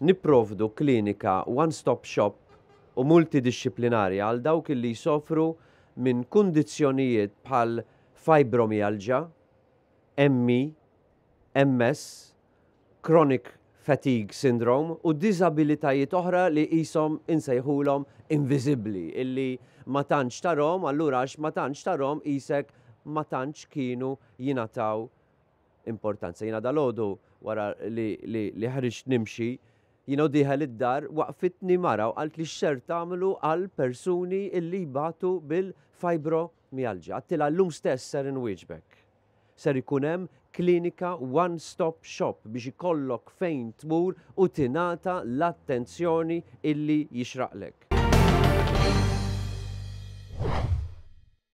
niprovdu klinika one-stop shop u multidisciplinarja għal dawk li jsofru minn kundizzjonijiet bħal fibromialgia, ME, MS, chronic fatigue syndrome u disabilitajiet oħra li jisom insejħulhom invisibli illi ma tantx tarom, allura għax ma tantx tarom isek ma tantx kienu jinataw importanza. Jina dal wara li, li, li nimxi jino diħel id-dar, waqfitni mara u għalt li xer tamlu għal persuni illi batu bil-fibromialgia. Għattila l-lum stess ser inwieġbek. Ser ikunem klinika one-stop shop biex ikollok fejn tmur u tinata l-attenzjoni illi jixraqlek.